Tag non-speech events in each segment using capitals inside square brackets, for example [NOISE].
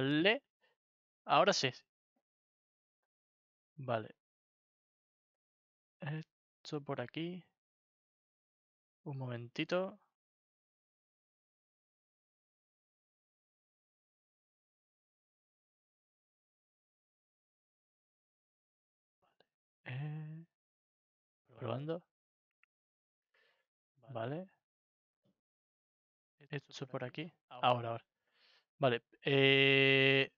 Vale. Ahora sí. Vale. Esto por aquí. Un momentito. Eh, probando. Vale. Esto por aquí. Ahora, ahora. Vale. Eh...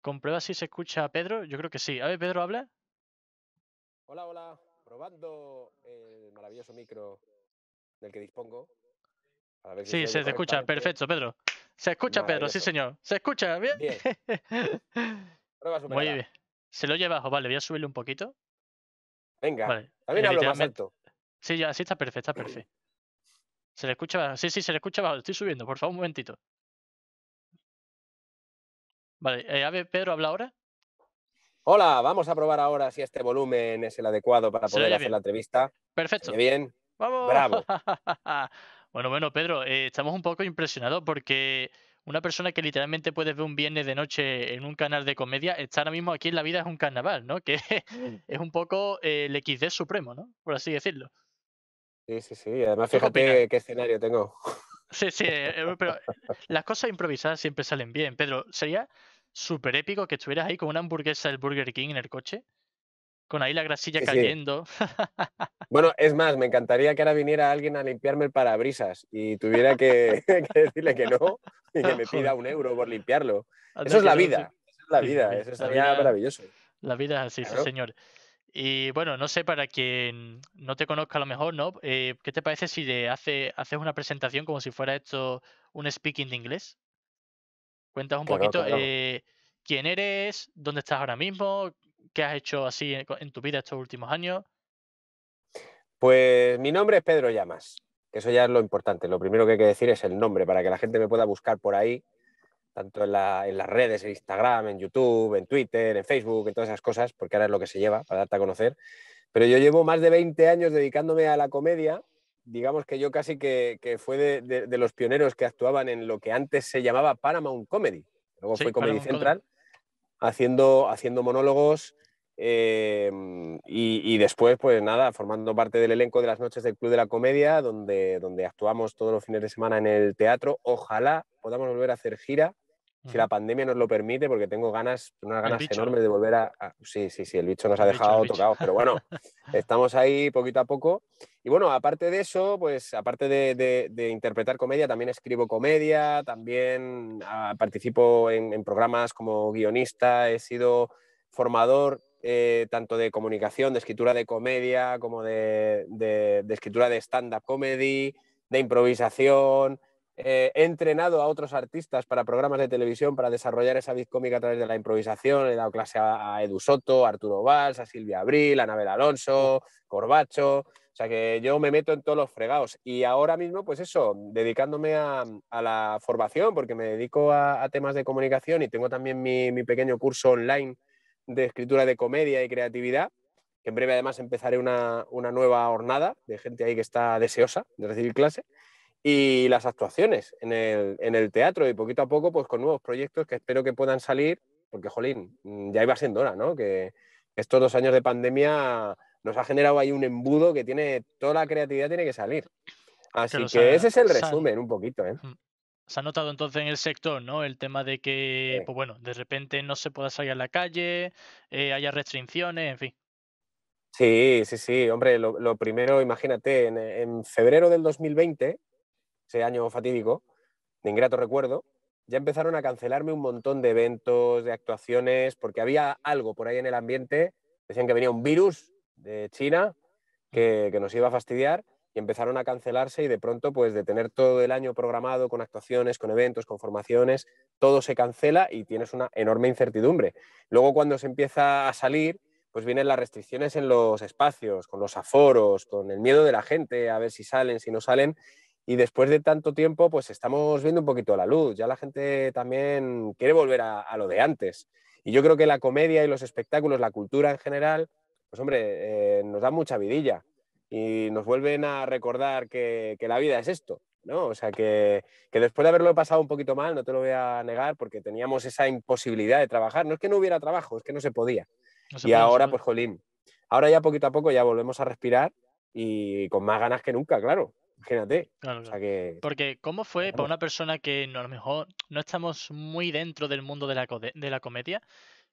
Comprueba si se escucha a Pedro. Yo creo que sí. A ver, Pedro, habla. Hola, hola. Probando el maravilloso micro del que dispongo. sí, se, te escucha. Perfecto, Pedro. Se escucha, Pedro. Sí, señor. Se escucha. Bien. [LAUGHS] Muy bien. Se lo oye abajo, Vale, voy a subirle un poquito. Venga. Vale. También hablo más alto. Sí, ya, sí, está perfecto. Está [CLEARS THROAT] perfecto. Se le escucha abajo, Sí, sí, se le escucha abajo, Estoy subiendo. Por favor, un momentito. Vale, eh, Pedro, habla ahora. Hola, vamos a probar ahora si este volumen es el adecuado para poder hacer la entrevista. Perfecto. Bien. Vamos. Bravo. [LAUGHS] bueno, bueno, Pedro, eh, estamos un poco impresionados porque una persona que literalmente puedes ver un viernes de noche en un canal de comedia, está ahora mismo aquí en la vida es un carnaval, ¿no? [LAUGHS] Que mm. es un poco eh, el XD supremo, ¿no? Por así decirlo. Sí, sí, sí. Además, fíjate qué escenario tengo. Sí, sí, eh, eh, pero las cosas improvisadas siempre salen bien. Pedro, sería súper épico que estuvieras ahí con una hamburguesa del Burger King en el coche, con ahí la grasilla cayendo. [LAUGHS] Bueno, es más, me encantaría que ahora viniera alguien a limpiarme el parabrisas y tuviera que, [LAUGHS] decirle que no y que me pida un euro por limpiarlo. [LAUGHS] Eso es la vida, eso es la vida, eso sería maravilloso. La vida es sí, señor. Y bueno, no sé, para quien no te conozca a lo mejor, ¿no? Eh, ¿Qué te parece si le haces una presentación como si fuera esto un speaking de inglés? Cuentas un poquito eh, quién eres, dónde estás ahora mismo, qué has hecho así en, tu vida estos últimos años. Pues mi nombre es Pedro Llamas, eso ya es lo importante. Lo primero que hay que decir es el nombre, para que la gente me pueda buscar por ahí tanto en, las redes, en Instagram, en YouTube, en Twitter, en Facebook, en todas esas cosas, porque ahora es lo que se lleva para darte a conocer. Pero yo llevo más de 20 años dedicándome a la comedia. Digamos que yo casi que, que fue de, los pioneros que actuaban en lo que antes se llamaba Paramount Comedy. Luego fue Comedy Central, Haciendo, haciendo monólogos Em, y, después, pues nada, formando parte del elenco de las noches del Club de la Comedia, donde, donde actuamos todos los fines de semana en el teatro. Ojalá podamos volver a hacer gira, si la pandemia nos lo permite, porque tengo ganas, unas ganas enormes de volver a, Sí, sí, sí, el bicho nos ha dejado bicho, tocados, pero bueno, [LAUGHS] estamos ahí poquito a poco. Y bueno, aparte de eso, pues aparte de, interpretar comedia, también escribo comedia, también ah, participo en, en programas como guionista, he sido formador eh, tanto de comunicación, de escritura de comedia, como de, escritura de stand-up comedy, de improvisación. Eh, he entrenado a otros artistas para programas de televisión para desarrollar esa vid cómica a través de la improvisación. He dado clase a, Edu Soto, Arturo Valls, a Silvia Abril, a Nabel Alonso, Corbacho. O sea que yo me meto en todos los fregados. Y ahora mismo, pues eso, dedicándome a, la formación, porque me dedico a, temas de comunicación y tengo también mi pequeño curso online de escritura de comedia y creatividad, que en breve además empezaré una, nueva hornada de gente ahí que está deseosa de recibir clase, y las actuaciones en el, teatro y poquito a poco pues con nuevos proyectos que espero que puedan salir, porque jolín, ya iba siendo hora, ¿no? Que estos dos años de pandemia nos ha generado ahí un embudo que tiene toda la creatividad tiene que salir. Así que, ese es el resumen un poquito. ¿eh? Mm. Se ha notado entonces en el sector, ¿no? El tema de que, pues bueno, de repente no se pueda salir a la calle, eh, haya restricciones, en fin. Sí, sí, sí, hombre, lo, primero, imagínate, en, febrero del 2020, ese año fatídico, de ingrato recuerdo, ya empezaron a cancelarme un montón de eventos, de actuaciones, porque había algo por ahí en el ambiente, decían que venía un virus de China que nos iba a fastidiar y empezaron a cancelarse y de pronto, pues de tener todo el año programado con actuaciones, con eventos, con formaciones, todo se cancela y tienes una enorme incertidumbre. Luego cuando se empieza a salir, pues vienen las restricciones en los espacios, con los aforos, con el miedo de la gente a ver si salen, si no salen. Y después de tanto tiempo, pues estamos viendo un poquito la luz. Ya la gente también quiere volver a, lo de antes. Y yo creo que la comedia y los espectáculos, la cultura en general, pues hombre, eh, nos da mucha vidilla y nos vuelven a recordar que, la vida es esto, ¿no? O sea, que, después de haberlo pasado un poquito mal, no te lo voy a negar, porque teníamos esa imposibilidad de trabajar. No es que no hubiera trabajo, es que no se podía. y ahora, pues, jolín, ahora ya poquito a poco ya volvemos a respirar y con más ganas que nunca, claro. Imagínate. que... Porque, ¿cómo fue para una persona que a lo mejor no estamos muy dentro del mundo de la, de la comedia?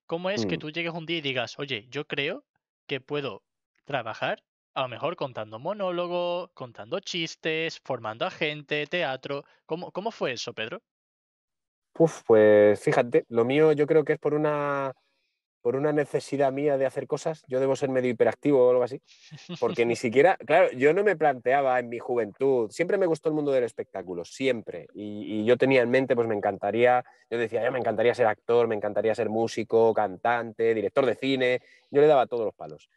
¿Cómo es que mm. tú llegues un día y digas, oye, yo creo que puedo trabajar a lo mejor contando monólogo contando chistes, formando a gente, teatro. ¿Cómo, fue eso, Pedro? pues fíjate, lo mío yo creo que es por una, por una necesidad mía de hacer cosas. Yo debo ser medio hiperactivo o algo así, porque ni [LAUGHS] siquiera, claro, yo no me planteaba en mi juventud, siempre me gustó el mundo del espectáculo, siempre. Y, y yo tenía en mente, pues me encantaría, yo decía, yo me encantaría ser actor, me encantaría ser músico, cantante, director de cine, yo le daba todos los palos.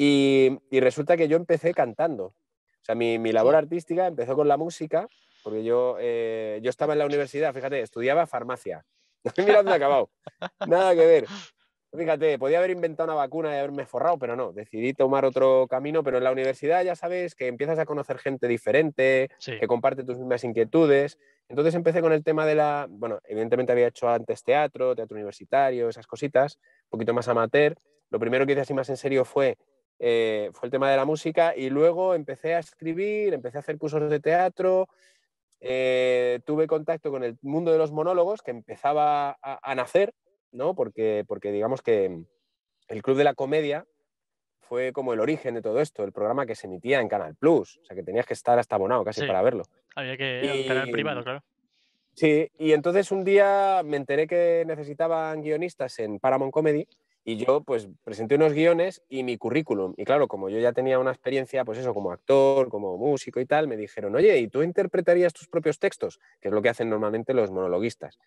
Y, resulta que yo empecé cantando. O sea, mi, mi, labor artística empezó con la música, porque yo, eh, yo estaba en la universidad, fíjate, estudiaba farmacia. No dónde he acabado. Nada que ver. Fíjate, podía haber inventado una vacuna y haberme forrado, pero no, decidí tomar otro camino, pero en la universidad ya sabes que empiezas a conocer gente diferente, que comparte tus mismas inquietudes. Entonces empecé con el tema de la, bueno, evidentemente había hecho antes teatro, teatro universitario, esas cositas, un poquito más amateur. Lo primero que hice así más en serio fue eh, fue el tema de la música y luego empecé a escribir, empecé a hacer cursos de teatro, eh, tuve contacto con el mundo de los monólogos que empezaba a, nacer, ¿no? Porque, porque digamos que el Club de la Comedia fue como el origen de todo esto, el programa que se emitía en Canal Plus, o sea que tenías que estar hasta abonado casi para verlo. Había que canal privado, claro. Sí, y entonces un día me enteré que necesitaban guionistas en Paramount Comedy y yo pues presenté unos guiones y mi currículum. Y claro, como yo ya tenía una experiencia, pues eso, como actor, como músico y tal, me dijeron, oye, ¿y tú interpretarías tus propios textos? Que es lo que hacen normalmente los monologuistas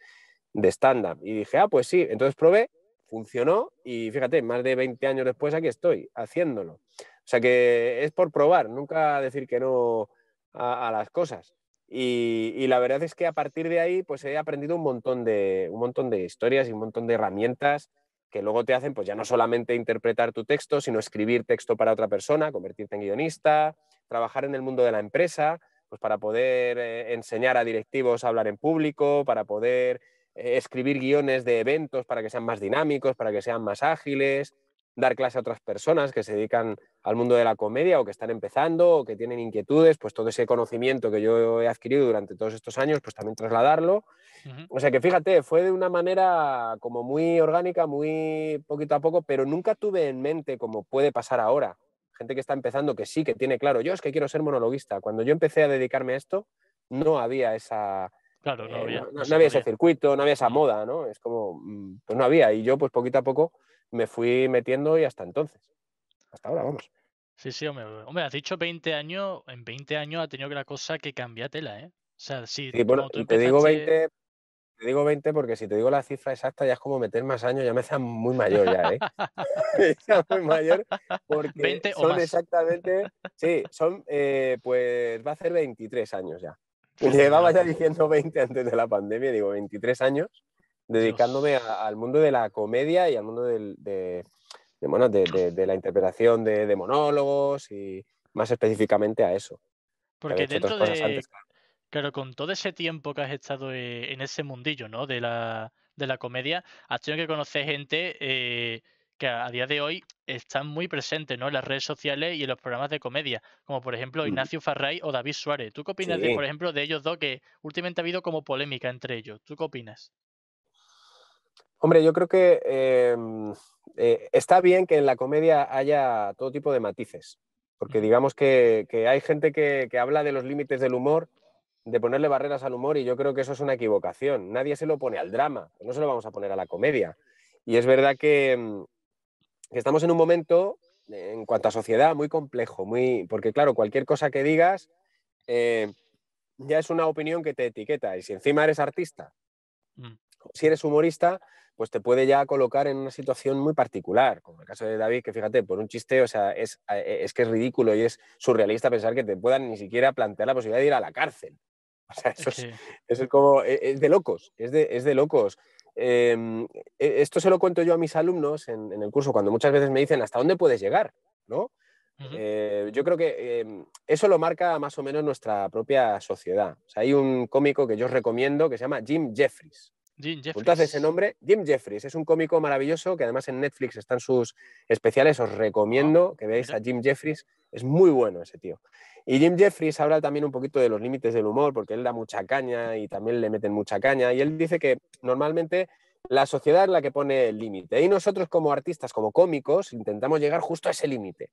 de stand-up. Y dije, ah, pues sí. Entonces probé, funcionó y fíjate, más de 20 años después aquí estoy haciéndolo. O sea que es por probar, nunca decir que no a, las cosas. Y, la verdad es que a partir de ahí pues he aprendido un montón de, un montón de historias y un montón de herramientas que luego te hacen pues ya no solamente interpretar tu texto, sino escribir texto para otra persona, convertirte en guionista, trabajar en el mundo de la empresa, pues para poder eh, enseñar a directivos a hablar en público, para poder eh, escribir guiones de eventos para que sean más dinámicos, para que sean más ágiles, dar clase a otras personas que se dedican al mundo de la comedia o que están empezando o que tienen inquietudes, pues todo ese conocimiento que yo he adquirido durante todos estos años, pues también trasladarlo. O sea que fíjate, fue de una manera como muy orgánica, muy poquito a poco, pero nunca tuve en mente como puede pasar ahora. Gente que está empezando que sí, que tiene claro, yo es que quiero ser monologuista. Cuando yo empecé a dedicarme a esto, no había esa, Claro, no eh, había, no había ese circuito, no había esa moda, ¿no? Es como, mm, pues no había. Y yo, pues poquito a poco, me fui metiendo y hasta entonces. Hasta ahora, vamos. Sí, sí, hombre. Hombre, has dicho 20 años, en 20 años ha tenido que la cosa que tela ¿eh? O sea, sí, te digo 20, digo 20 porque si te digo la cifra exacta ya es como meter más años, ya me hacen muy mayor ya, ¿eh? [LAUGHS] muy mayor porque son exactamente, sí, son, eh, pues va a ser 23 años ya. [LAUGHS] Llevaba ya diciendo 20 antes de la pandemia, digo 23 años dedicándome al mundo de la comedia y al mundo de, bueno, de, la interpretación de, monólogos y más específicamente a eso. Porque dentro de... Claro, con todo ese tiempo que has estado eh, en ese mundillo, De la, comedia, has tenido que conocer gente eh, que a, día de hoy están muy presentes, ¿no? En las redes sociales y en los programas de comedia, como por ejemplo Ignacio Farray o David Suárez. ¿Tú qué opinas, de, por ejemplo, de ellos dos que últimamente ha habido como polémica entre ellos? ¿Tú qué opinas? Hombre, yo creo que em, eh, está bien que en la comedia haya todo tipo de matices, porque digamos que, hay gente que, habla de los límites del humor, de ponerle barreras al humor, y yo creo que eso es una equivocación. Nadie se lo pone al drama, no se lo vamos a poner a la comedia. Y es verdad que, em, estamos en un momento, en cuanto a sociedad, muy complejo, muy, porque claro, cualquier cosa que digas eh, ya es una opinión que te etiqueta, y si encima eres artista, mm. si eres humorista, pues te puede ya colocar en una situación muy particular, como el caso de David, que fíjate, por un chiste, o sea, es, e, que es ridículo y es surrealista pensar que te puedan ni siquiera plantear la posibilidad de ir a la cárcel. [LAUGHS] O sea, eso, es, como, e, es, de locos, es de, locos. Em, e, esto se lo cuento yo a mis alumnos en, el curso, cuando muchas veces me dicen, ¿hasta dónde puedes llegar? ¿No? Eh, yo creo que em, eso lo marca más o menos nuestra propia sociedad. hay un cómico que yo os recomiendo que se llama Jim Jeffries. Jim Jeffries. ese nombre, Jim Jeffries, es un cómico maravilloso que además en Netflix están sus especiales, os recomiendo que veáis a Jim Jeffries, es muy bueno ese tío. Y Jim Jeffries habla también un poquito de los límites del humor, porque él da mucha caña y también le meten mucha caña, y él dice que normalmente la sociedad es la que pone el límite, y nosotros como artistas, como cómicos, intentamos llegar justo a ese límite.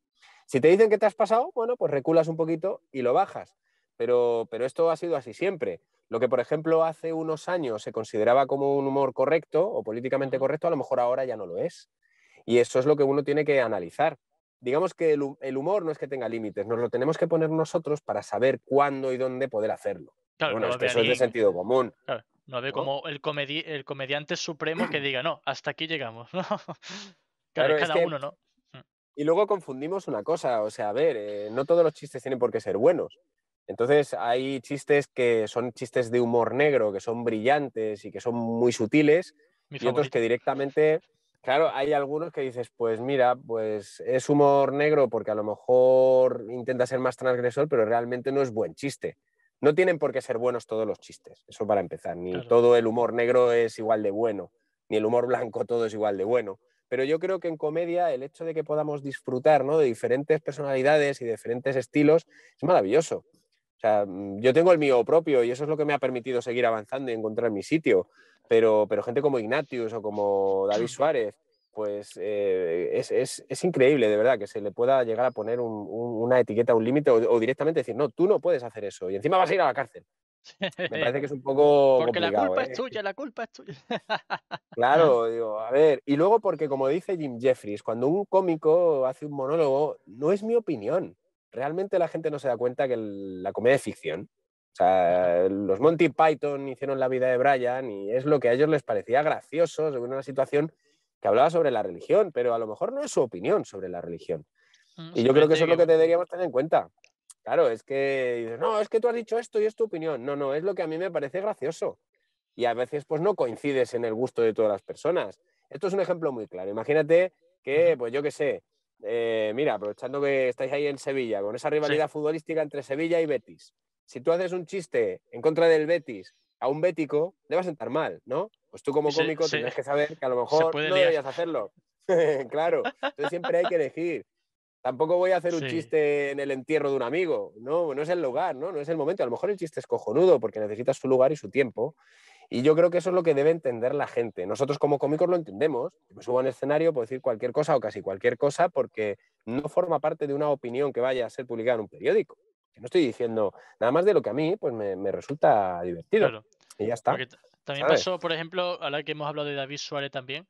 Si te dicen que te has pasado, bueno, pues reculas un poquito y lo bajas pero, esto ha sido así siempre. Lo que, por ejemplo, hace unos años se consideraba como un humor correcto o políticamente correcto, a lo mejor ahora ya no lo es. Y eso es lo que uno tiene que analizar. Digamos que el, humor no es que tenga límites, nos lo tenemos que poner nosotros para saber cuándo y dónde poder hacerlo. Claro, eso es de sentido común. no ve como el, comediante supremo que diga, no, hasta aquí llegamos. [LAUGHS] Claro, cada uno, ¿no? Mm. Y luego confundimos una cosa, o sea, a ver, eh, no todos los chistes tienen por qué ser buenos. Entonces hay chistes que son chistes de humor negro, que son brillantes y que son muy sutiles, y otros que directamente, claro, hay algunos que dices, pues mira, pues es humor negro porque a lo mejor intenta ser más transgresor, pero realmente no es buen chiste. No tienen por qué ser buenos todos los chistes, eso para empezar, ni todo el humor negro es igual de bueno, ni el humor blanco todo es igual de bueno. Pero yo creo que en comedia el hecho de que podamos disfrutar ¿no? de diferentes personalidades y diferentes estilos es maravilloso. O sea, mm, yo tengo el mío propio y eso es lo que me ha permitido seguir avanzando y encontrar mi sitio. Pero, pero gente como Ignatius o como David Suárez, pues eh, es, increíble, de verdad, que se le pueda llegar a poner una etiqueta, un límite o, directamente decir, no, tú no puedes hacer eso y encima vas a ir a la cárcel. Me [LAUGHS] parece que es un poco. Porque la culpa es ¿eh? tuya, la culpa es tuya. [LAUGHS] claro, digo, a ver. Y luego, porque como dice Jim Jeffries, cuando un cómico hace un monólogo, no es mi opinión realmente la gente no se da cuenta que la comedia es ficción. O sea, los Monty Python hicieron la vida de Brian y es lo que a ellos les parecía gracioso según una situación que hablaba sobre la religión, pero a lo mejor no es su opinión sobre la religión. Mm, y yo creo que eso es lo que deberíamos tener en cuenta. Claro, es que no, es que tú has dicho esto y es tu opinión. No, no, es lo que a mí me parece gracioso. Y a veces pues no coincides en el gusto de todas las personas. Esto es un ejemplo muy claro. Imagínate que, pues yo qué sé, eh, mira, aprovechando que estáis ahí en Sevilla, con esa rivalidad futbolística entre Sevilla y Betis, si tú haces un chiste en contra del Betis a un bético, le va a sentar mal, ¿no? Pues tú como cómico tienes que saber que a lo mejor no vayas a hacerlo. [LAUGHS] claro, entonces siempre hay que elegir. Tampoco voy a hacer un chiste en el entierro de un amigo, no, no es el lugar, ¿no? no es el momento. A lo mejor el chiste es cojonudo porque necesitas su lugar y su tiempo. Y yo creo que eso es lo que debe entender la gente. Nosotros como cómicos lo entendemos. Me subo un escenario, puedo decir cualquier cosa o casi cualquier cosa porque no forma parte de una opinión que vaya a ser publicada en un periódico. no estoy diciendo nada más de lo que a mí pues me, resulta divertido. Y ya está. también pasó, por ejemplo, ahora que hemos hablado de David Suárez también,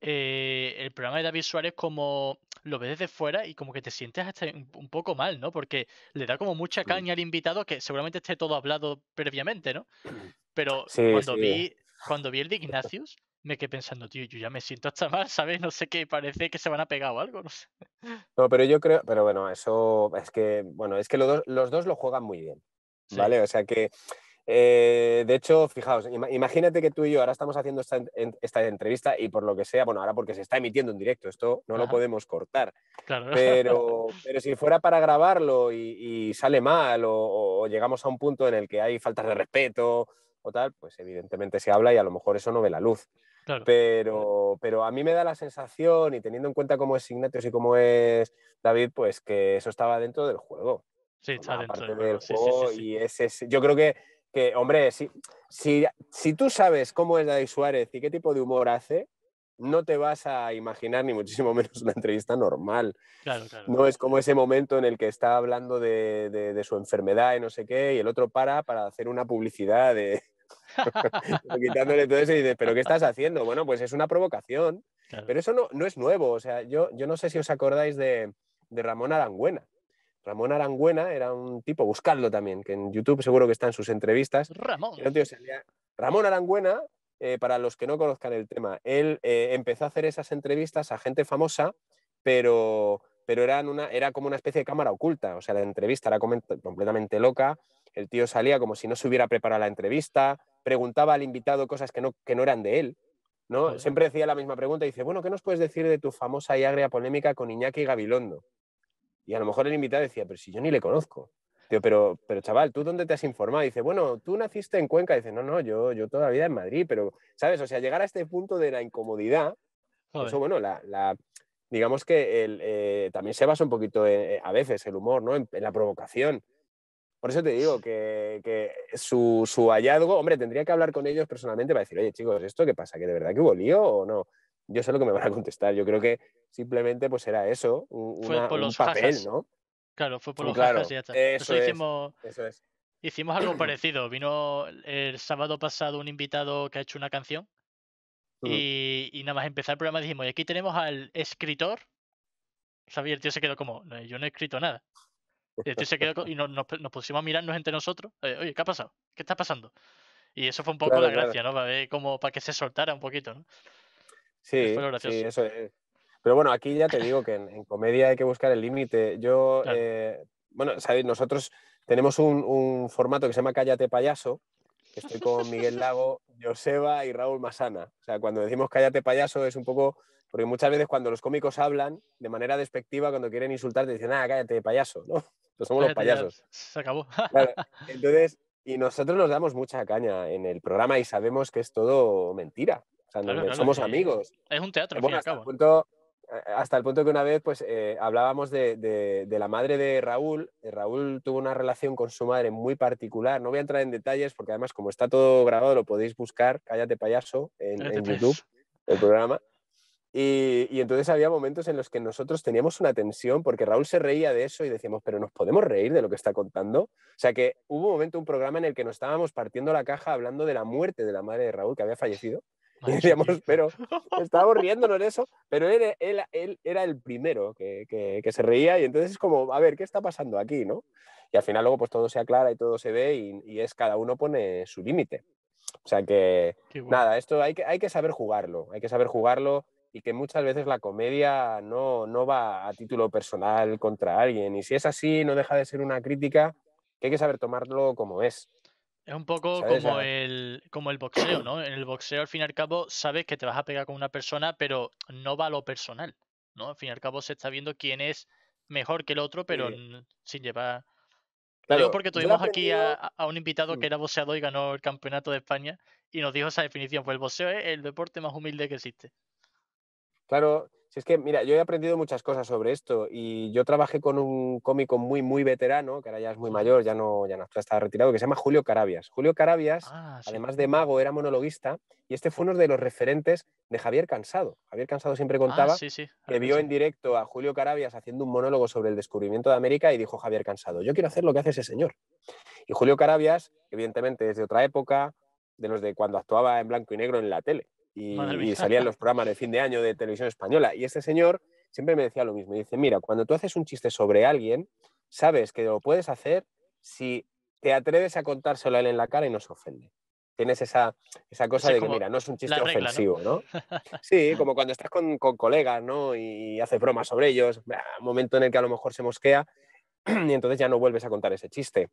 eh, el programa de David Suárez como lo ves desde fuera y como que te sientes hasta un, poco mal, ¿no? Porque le da como mucha caña al invitado que seguramente esté todo hablado previamente, ¿no? Pero cuando, vi, cuando el de Ignatius me quedé pensando, tío, yo ya me siento hasta mal, ¿sabes? No sé qué, parece que se van a pegar o algo, no sé. pero yo creo, pero bueno, eso es que, bueno, es que los dos, lo juegan muy bien, ¿vale? O sea que eh, de hecho, fijaos, imagínate que tú y yo ahora estamos haciendo esta, esta, entrevista y por lo que sea, bueno, ahora porque se está emitiendo en directo, esto no lo podemos cortar. Pero, [LAUGHS] pero si fuera para grabarlo y, sale mal o, llegamos a un punto en el que hay faltas de respeto o tal, pues evidentemente se habla y a lo mejor eso no ve la luz. Pero, pero a mí me da la sensación, y teniendo en cuenta cómo es Ignatius y cómo es David, pues que eso estaba dentro del juego. Sí, está dentro del juego. Y ese, yo creo que que, hombre, si, si, tú sabes cómo es David Suárez y qué tipo de humor hace, no te vas a imaginar ni muchísimo [LAUGHS] menos una entrevista normal. Claro, claro. No es como ese momento en el que está hablando de, su enfermedad y no sé qué, y el otro para para hacer una publicidad de... [LAUGHS] quitándole todo eso y dice, pero ¿qué estás haciendo? Bueno, pues es una provocación, pero eso no, es nuevo. O sea, yo, yo no sé si os acordáis de, de Ramón Aranguena Ramón Arangüena era un tipo, buscadlo también, que en YouTube seguro que está en sus entrevistas. Ramón. Ramón Arangüena, eh, para los que no conozcan el tema, él eh, empezó a hacer esas entrevistas a gente famosa, pero, pero eran una, era como una especie de cámara oculta. O sea, la entrevista era completamente loca. El tío salía como si no se hubiera preparado la entrevista, preguntaba al invitado cosas que no, que no eran de él. ¿no? Siempre decía la misma pregunta y dice, bueno, ¿qué nos puedes decir de tu famosa y agria polémica con Iñaki Gabilondo? Y a lo mejor el invitado decía, pero si yo ni le conozco. Digo, pero, pero chaval, ¿tú dónde te has informado? dice, bueno, tú naciste en Cuenca. dice, no, no, yo, yo toda la vida en Madrid, pero, ¿sabes? O sea, llegar a este punto de la incomodidad, eso, bueno, la, digamos que eh, también se basa un poquito eh, a veces el humor, ¿no? En, la provocación. Por eso te digo que, su, su, hallazgo, hombre, tendría que hablar con ellos personalmente para decir, oye, chicos, ¿esto qué pasa? ¿Que de verdad que hubo o no? yo sé lo que me van a contestar. Yo creo que simplemente pues era eso, fue por un papel, ¿no? Claro, fue por los claro, y ya está. Eso, hicimos, hicimos algo parecido. Vino el sábado pasado un invitado que ha hecho una canción y, nada más empezar el programa dijimos, y aquí tenemos al escritor. Javier, el tío se quedó como, yo no he escrito nada. Y el se quedó y nos, pusimos a mirarnos entre nosotros. Eh, oye, ¿qué ha pasado? ¿Qué está pasando? Y eso fue un poco la gracia, ¿no? ver cómo, para que se soltara un poquito, ¿no? Sí, sí eso es. Pero bueno, aquí ya te digo que en, comedia hay que buscar el límite. Yo, eh, bueno, sabéis, nosotros tenemos un, formato que se llama Cállate Payaso, que estoy con Miguel Lago, [LAUGHS] Joseba y Raúl Masana. O sea, cuando decimos Cállate Payaso es un poco, porque muchas veces cuando los cómicos hablan de manera despectiva, cuando quieren insultar, te dicen, ah, cállate payaso, ¿no? [LAUGHS] Pues somos los payasos. se acabó. [LAUGHS] entonces, y nosotros nos damos mucha caña en el programa y sabemos que es todo mentira sea, somos amigos. Es un teatro, hasta, El punto, eh, hasta el punto que una vez pues, eh, hablábamos de, de, la madre de Raúl. Eh, Raúl tuvo una relación con su madre muy particular. No voy a entrar en detalles porque además como está todo grabado lo podéis buscar, cállate payaso, en, en YouTube, el programa. Y, y, entonces había momentos en los que nosotros teníamos una tensión porque Raúl se reía de eso y decíamos, pero ¿nos podemos reír de lo que está contando? O sea que hubo un momento, un programa en el que nos estábamos partiendo la caja hablando de la muerte de la madre de Raúl que había fallecido [LAUGHS] decíamos, pero [LAUGHS] estábamos riéndonos de eso, pero él, era el primero que, se reía y entonces es como, a ver, ¿qué está pasando aquí? ¿no? Y al final luego pues todo se aclara y todo se ve y, es cada uno pone su límite. O sea que, nada, esto hay que, hay que saber jugarlo, hay que saber jugarlo y que muchas veces la comedia no, no va a título personal contra alguien. Y si es así, no deja de ser una crítica que hay que saber tomarlo como es. Es un poco como el, como el boxeo, ¿no? En el boxeo, al fin y al cabo, sabes que te vas a pegar con una persona, pero no va a lo personal, ¿no? Al fin y al cabo se está viendo quién es mejor que el otro, pero sin llevar... Claro, porque tuvimos aquí a, a, un invitado mm. que era boxeador y ganó el campeonato de España y nos dijo esa definición, pues el boxeo es el deporte más humilde que existe. Claro, si es que, mira, yo he aprendido muchas cosas sobre esto y yo trabajé con un cómico muy, muy veterano, que ahora ya es muy mayor, ya no, ya no está retirado, que se llama Julio Carabias. Julio Carabias, ah, además de mago, era monologuista y este fue uno de los referentes de Javier Cansado. Javier Cansado siempre ah, contaba que vio en directo a Julio Carabias haciendo un monólogo sobre el descubrimiento de América y dijo Javier Cansado, yo quiero hacer lo que hace ese señor. Y Julio Carabias, evidentemente, desde de otra época, de los de cuando actuaba en blanco y negro en la tele y, salían los programas de fin de año de televisión española. Y este señor siempre me decía lo mismo. Dice, mira, cuando tú haces un chiste sobre alguien, sabes que lo puedes hacer si te atreves a contárselo a él en la cara y no se ofende. Tienes esa, cosa de que, mira, no es un chiste ofensivo, ¿no? [LAUGHS] Sí, como cuando estás con, con colegas, ¿no? Y haces bromas sobre ellos, un momento en el que a lo mejor se mosquea [CLEARS THROAT] y entonces ya no vuelves a contar ese chiste.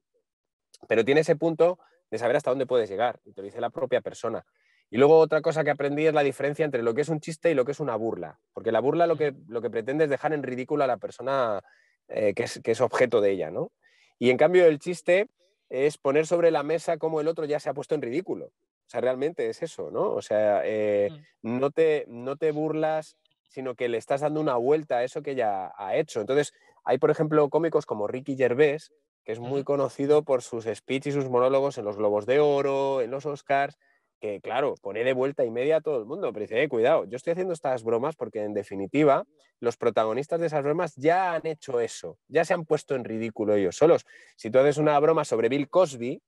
Pero tiene ese punto de saber hasta dónde puedes llegar, y te lo dice la propia persona. Y luego otra cosa que aprendí es la diferencia entre lo que es un chiste y lo que es una burla, porque la burla lo que, lo que pretende es dejar en ridículo a la persona eh, que, es, objeto de ella, ¿no? Y en cambio el chiste es poner sobre la mesa cómo el otro ya se ha puesto en ridículo. O sea, realmente es eso, ¿no? O sea, eh, no, te, no te burlas, sino que le estás dando una vuelta a eso que ya ha hecho. Entonces, hay, por ejemplo, cómicos como Ricky Gervais, que es muy conocido por sus speeches y sus monólogos en los Globos de Oro, en los Oscars, que claro, pone de vuelta y media a todo el mundo, pero dice, eh, cuidado, yo estoy haciendo estas bromas porque en definitiva los protagonistas de esas bromas ya han hecho eso, ya se han puesto en ridículo ellos solos. Si tú haces una broma sobre Bill Cosby,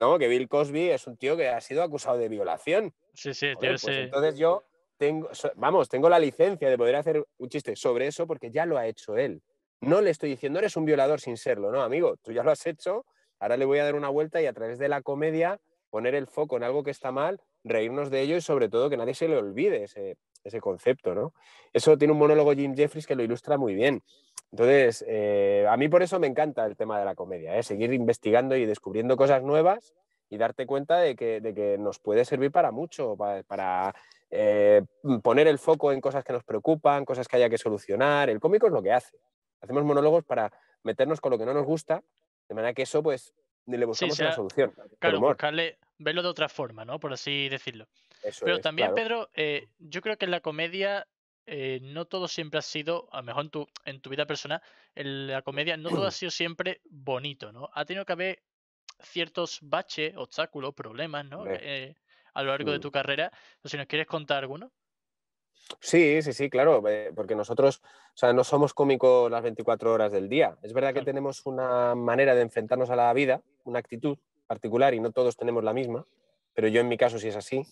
¿no? Que Bill Cosby es un tío que ha sido acusado de violación. Sí, sí, pues Entonces yo tengo, vamos, tengo la licencia de poder hacer un chiste sobre eso porque ya lo ha hecho él. No le estoy diciendo, eres un violador sin serlo, no, amigo, tú ya lo has hecho, ahora le voy a dar una vuelta y a través de la comedia poner el foco en algo que está mal, reírnos de ello y sobre todo que nadie se le olvide ese, concepto, ¿no? Eso tiene un monólogo Jim Jeffries que lo ilustra muy bien. Entonces, eh, a mí por eso me encanta el tema de la comedia, ¿eh? seguir investigando y descubriendo cosas nuevas y darte cuenta de que, nos puede servir para mucho, para, eh, poner el foco en cosas que nos preocupan, cosas que haya que solucionar. El cómico es lo que hace. Hacemos monólogos para meternos con lo que no nos gusta, de manera que eso pues le buscamos una solución. Claro, buscarle, verlo de otra forma, ¿no? Por así decirlo. Pero también, Pedro, eh, yo creo que en la comedia eh, no todo siempre ha sido, a lo mejor en tu, en tu vida personal, en la comedia no todo ha sido siempre bonito, ¿no? Ha tenido que haber ciertos baches, obstáculos, problemas, ¿no? Eh, a lo largo de mm. tu carrera. Si nos quieres contar alguno. Sí, sí, sí, claro, porque nosotros, o sea, no somos cómicos las 24 horas del día. Es verdad que tenemos una manera de enfrentarnos a la vida, una actitud particular y no todos tenemos la misma, pero yo en mi caso sí es así.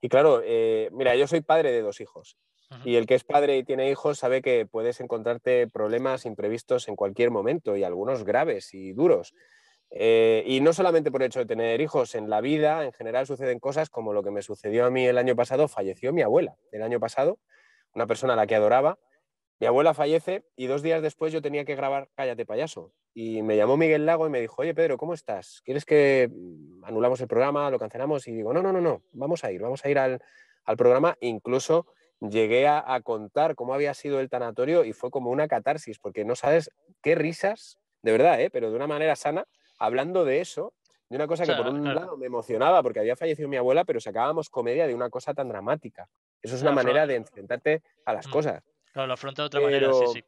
Y claro, eh, mira, yo soy padre de dos hijos y el que es padre y tiene hijos sabe que puedes encontrarte problemas imprevistos en cualquier momento y algunos graves y duros. Eh, y no solamente por el hecho de tener hijos, en la vida en general suceden cosas como lo que me sucedió a mí el año pasado, falleció mi abuela el año pasado, una persona a la que adoraba, mi abuela fallece y dos días después yo tenía que grabar Cállate payaso. Y me llamó Miguel Lago y me dijo, oye Pedro, ¿cómo estás? ¿Quieres que mm, anulamos el programa, lo cancelamos? Y digo, no, no, no, no, vamos a ir, vamos a ir al, programa. Incluso llegué a, contar cómo había sido el tanatorio y fue como una catarsis, porque no sabes qué risas, de verdad, ¿eh? pero de una manera sana, hablando de eso, de una cosa que por un lado me emocionaba porque había fallecido mi abuela, pero sacábamos comedia de una cosa tan dramática. Eso es una manera de enfrentarte a las mm. cosas. Claro, lo afronta de otra manera, sí, sí.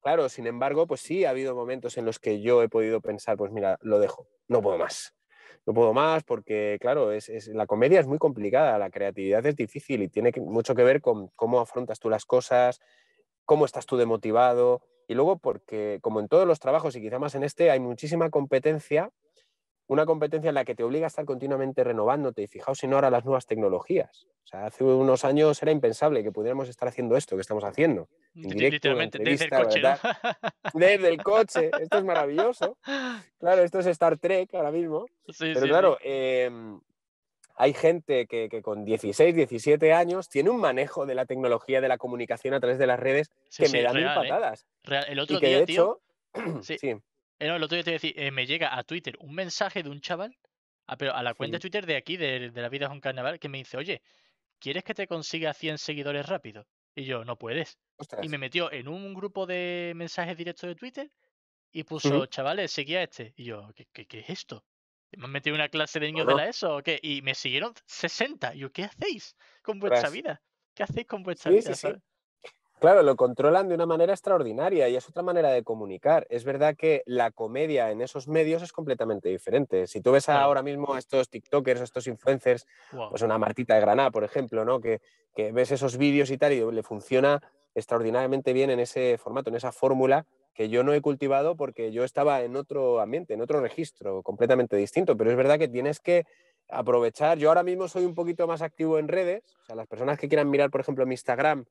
Claro, sin embargo, pues sí, ha habido momentos en los que yo he podido pensar, pues mira, lo dejo, no puedo más. No puedo más porque, claro, es, es la comedia es muy complicada, la creatividad es difícil y tiene mucho que ver con cómo afrontas tú las cosas, cómo estás tú demotivado. Y luego porque, como en todos los trabajos y quizá más en este, hay muchísima competencia una competencia en la que te obliga a estar continuamente renovándote. Y fijaos si no ahora las nuevas tecnologías. O sea, hace unos años era impensable que pudiéramos estar haciendo esto que estamos haciendo. Mm, Directamente Literalmente, desde el coche. [LAUGHS] Desde el coche. Esto es maravilloso. [LAUGHS] Claro, esto es Star Trek ahora mismo. Pero claro, em, hay gente que, con 16, 17 años tiene un manejo de la tecnología de la comunicación a través de las redes que me dan ¿eh? patadas. El otro que día, de hecho, [CLEARS THROAT] sí. Eh, el otro día te decía, eh, me llega a Twitter un mensaje de un chaval, ah, pero a la cuenta de Twitter de aquí, de, la vida de un carnaval, que me dice, oye, ¿quieres que te consiga 100 seguidores rápido? Y yo, no puedes. Y me metió en un grupo de mensajes directos de Twitter y puso, chavales, seguí chavales, seguía este. Y yo, ¿qué, es esto? ¿Me han metido una clase de niños de la ESO o qué? Y me siguieron 60. Y yo, ¿qué hacéis con vuestra vida? ¿Qué hacéis con vuestra vida? Claro, lo controlan de una manera extraordinaria y es otra manera de comunicar. Es verdad que la comedia en esos medios es completamente diferente. Si tú ves ahora mismo a estos TikTokers, a estos influencers, pues una Martita de Granada, por ejemplo, ¿no? Que, que ves esos vídeos y tal y le funciona extraordinariamente bien en ese formato, en esa fórmula que yo no he cultivado porque yo estaba en otro ambiente, en otro registro completamente distinto. Pero es verdad que tienes que aprovechar. Yo ahora mismo soy un poquito más activo en redes. O sea, las personas que quieran mirar, por ejemplo, mi Instagram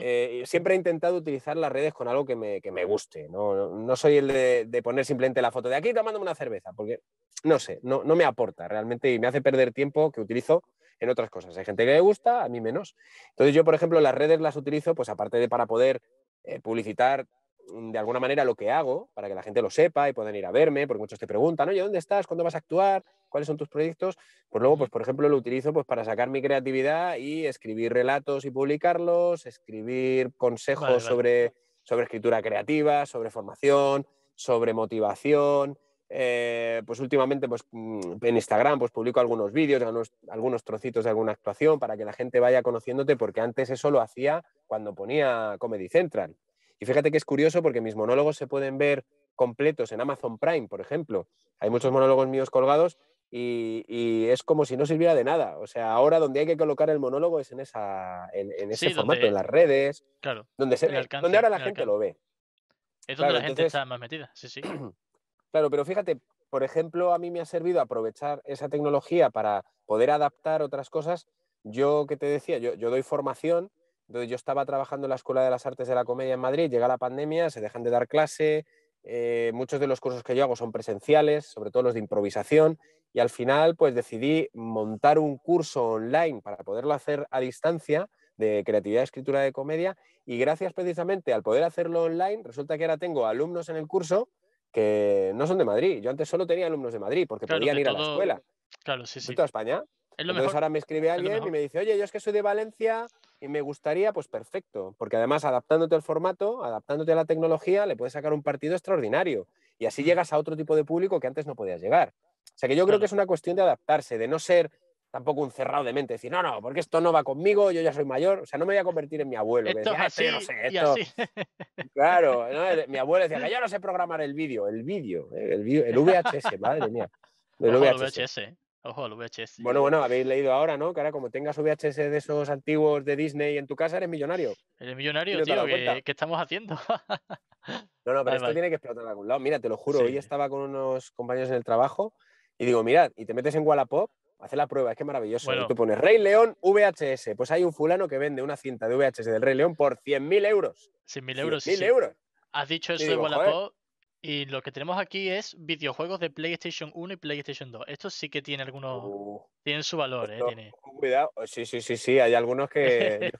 eh, siempre he intentado utilizar las redes con algo que me, guste. ¿no? soy el de, poner simplemente la foto de aquí tomándome una cerveza, porque no sé, no, me aporta realmente y me hace perder tiempo que utilizo en otras cosas. Hay gente que le gusta, a mí menos. Entonces yo, por ejemplo, las redes las utilizo, pues aparte de para poder eh, publicitar Mm, de alguna manera lo que hago para que la gente lo sepa y puedan ir a verme, porque muchos te preguntan, oye, ¿dónde estás? ¿Cuándo vas a actuar? ¿Cuáles son tus proyectos? Pues luego, pues por ejemplo, lo utilizo pues, para sacar mi creatividad y escribir relatos y publicarlos, escribir consejos Sobre, sobre escritura creativa, sobre formación, sobre motivación. Eh, pues últimamente pues, mm, en Instagram pues, publico algunos vídeos, algunos, algunos, trocitos de alguna actuación para que la gente vaya conociéndote, porque antes eso lo hacía cuando ponía Comedy Central. Y fíjate que es curioso porque mis monólogos se pueden ver completos en Amazon Prime, por ejemplo. Hay muchos monólogos míos colgados y, es como si no sirviera de nada. O sea, ahora donde hay que colocar el monólogo es en, esa, en, ese formato, en las redes, claro, donde, donde ahora la gente lo ve. Es donde la gente está más metida, sí, sí. [CLEARS THROAT] Claro, pero fíjate, por ejemplo, a mí me ha servido aprovechar esa tecnología para poder adaptar otras cosas. Yo que te decía, yo, yo doy formación entonces yo estaba trabajando en la Escuela de las Artes de la Comedia en Madrid, llega la pandemia, se dejan de dar clase, eh, muchos de los cursos que yo hago son presenciales, sobre todo los de improvisación, y al final pues decidí montar un curso online para poderlo hacer a distancia de creatividad, y escritura de comedia, y gracias precisamente al poder hacerlo online, resulta que ahora tengo alumnos en el curso que no son de Madrid. Yo antes solo tenía alumnos de Madrid porque podían ir a la escuela. Claro, sí, sí. toda España. Entonces ahora me escribe alguien y me dice, oye, yo es que soy de Valencia, y me gustaría, pues perfecto, porque además adaptándote al formato, adaptándote a la tecnología, le puedes sacar un partido extraordinario y así llegas a otro tipo de público que antes no podías llegar. O sea que yo creo que es una cuestión de adaptarse, de no ser tampoco un cerrado de mente, decir, no, no, porque esto no va conmigo, yo ya soy mayor, o sea, no me voy a convertir en mi abuelo. no sé, [LAUGHS] Claro, eh, mi abuelo decía yo no sé programar el vídeo, el vídeo, ¿eh? el, vídeo, el VHS, [LAUGHS] madre mía. El VHS. Ojo, al VHS. Bueno, bueno, habéis leído ahora, ¿no? Que ahora como tengas VHS de esos antiguos de Disney en tu casa, eres millonario. Eres millonario, tío, ¿qué, estamos haciendo? [LAUGHS] no, no, pero esto tiene que explotar algún lado. Mira, te lo juro, hoy estaba con unos compañeros en el trabajo y digo, mirad, y te metes en Wallapop, haces la prueba, es que maravilloso. Y tú pones Rey León VHS. Pues hay un fulano que vende una cinta de VHS del Rey León por 100.000 euros. 100.000 euros. 100.000 euros. Has dicho eso en de Wallapop y lo que tenemos aquí es videojuegos de PlayStation 1 y PlayStation 2. esto sí que tiene algunos. Uh. tienen su valor, ¿eh? Cuidado. Sí, sí, sí, sí. Hay algunos que.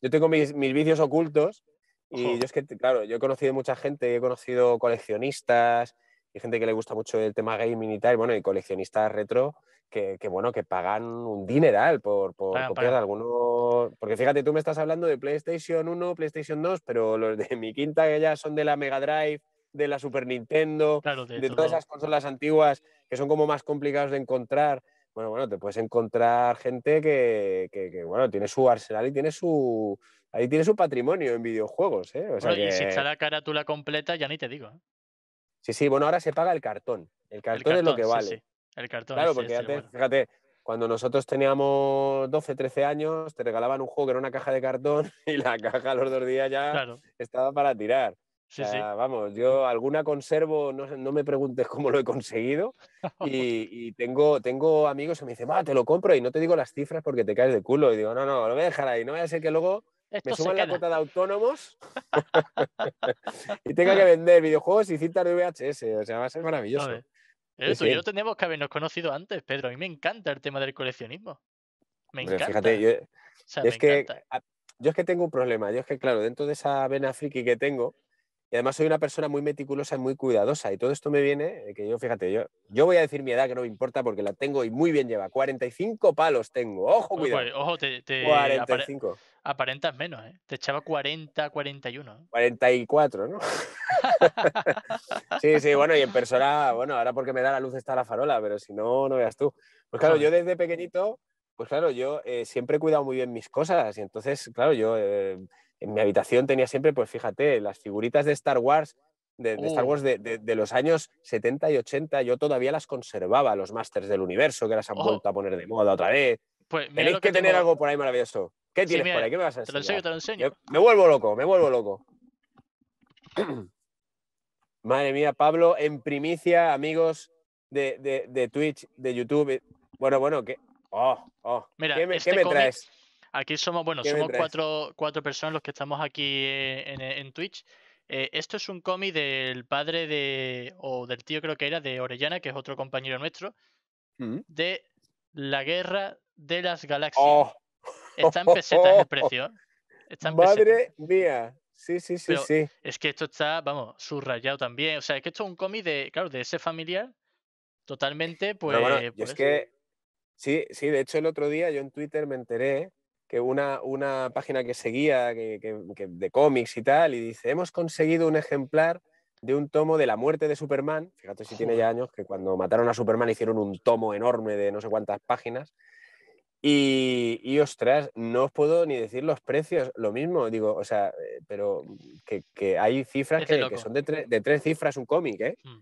yo [LAUGHS] tengo mis, mis ocultos. Y yo es que, claro, yo he conocido mucha gente, he conocido coleccionistas y gente que le gusta mucho el tema gaming y tal. Bueno, y coleccionistas retro que, bueno, que pagan un dineral por, copiar algunos. Porque fíjate, tú me estás hablando de PlayStation 1, PlayStation 2, pero los de mi quinta que ya son de la Mega Drive de la Super Nintendo, de, todas esas consolas antiguas que son como más complicadas de encontrar. Bueno, bueno, te puedes encontrar gente que, que, bueno, tiene su arsenal y tiene su, ahí tiene su patrimonio en videojuegos. ¿eh? O Y si está la carátula completa, ya ni te digo. ¿eh? Sí, sí, bueno, ahora se paga el cartón. El cartón, es lo que vale. El cartón. Claro, porque fíjate, cuando nosotros teníamos 12, 13 años, te regalaban un juego que era una caja de cartón [LAUGHS] y la caja a los dos días ya estaba para tirar. Vamos, yo alguna conservo, no, me preguntes cómo lo he conseguido. [LAUGHS] Y, tengo, tengo amigos que me dicen, va, te lo compro y no te digo las cifras porque te caes de culo. Y digo, no, no, lo voy a dejar ahí, no voy a ser que luego me suban la cuota de autónomos [LAUGHS] [LAUGHS] y tenga que vender videojuegos y cintas de VHS. O sea, va a ser maravilloso. Pero tú que habernos conocido antes, Pedro. A mí me encanta el tema del coleccionismo. Me encanta. fíjate, yo, yo es que tengo un problema. Yo es que, claro, dentro de esa vena friki que tengo, y además soy una persona muy meticulosa y muy cuidadosa. Y todo esto me viene, eh, que yo, fíjate, yo, yo voy a decir mi edad, que no me importa, porque la tengo y muy bien lleva. 45 palos tengo. Ojo, cuidado. Eh, ojo, te, 45. aparentas menos, ¿eh? Te echaba 40, 41. 44, ¿no? [LAUGHS] sí, sí, bueno, y en persona, bueno, ahora porque me da la luz está la farola, pero si no, no veas tú. Pues claro, yo desde pequeñito, pues claro, yo eh, siempre he cuidado muy bien mis cosas. Y entonces, claro, yo en mi habitación tenía siempre, pues fíjate, las figuritas de Star Wars, de, Star Wars de, los años 70 y 80, yo todavía las conservaba, los Masters del Universo, que las han oh. vuelto a poner de moda otra vez. Pues, Tenéis que, tener algo por ahí maravilloso. ¿Qué tienes por ahí? ¿Qué me vas a enseñar? Te lo enseño, te lo enseño. me vuelvo loco, me vuelvo loco. [CLEARS THROAT] Madre mía, Pablo, en primicia, amigos de, de Twitch, de YouTube. Bueno, bueno, que, Oh, oh. ¿Qué me, este traes? Aquí somos, bueno, somos cuatro, cuatro, personas los que estamos aquí eh, eh, en, Twitch. Eh, esto es un cómic del padre de, o del tío creo que era, de Orellana, que es otro compañero nuestro, mm. de la guerra de las galaxias. Oh. Está en pesetas el precio. Está en Madre pesetas. mía. Sí, sí, sí, sí. Es que esto está, vamos, subrayado también. O sea, es que esto es un cómic de, claro, de ese familiar totalmente, pues... pues... Es que, sí, sí, de hecho el otro día yo en Twitter me enteré que una, una página que seguía que, que, de cómics y tal, y dice, hemos conseguido un ejemplar de un tomo de la muerte de Superman, fíjate si tiene ya años, que cuando mataron a Superman hicieron un tomo enorme de no sé cuántas páginas, y, y, ostras, no os puedo ni decir los precios, lo mismo, digo, o sea, eh, pero que, que hay cifras que, que, son de, de, tres cifras un cómic, ¿eh? Mm,